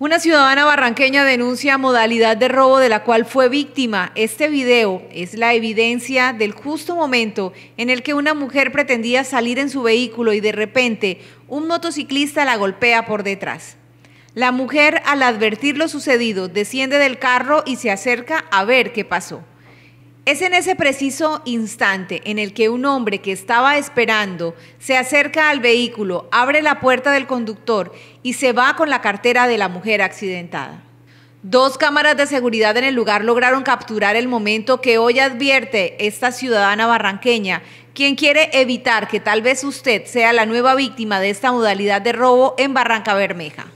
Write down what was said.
Una ciudadana barranqueña denuncia modalidad de robo de la cual fue víctima. Este video es la evidencia del justo momento en el que una mujer pretendía salir en su vehículo y de repente un motociclista la golpea por detrás. La mujer, al advertir lo sucedido, desciende del carro y se acerca a ver qué pasó. Es en ese preciso instante en el que un hombre que estaba esperando se acerca al vehículo, abre la puerta del conductor y se va con la cartera de la mujer accidentada. Dos cámaras de seguridad en el lugar lograron capturar el momento que hoy advierte esta ciudadana barranqueña, quien quiere evitar que tal vez usted sea la nueva víctima de esta modalidad de robo en Barranca Bermeja.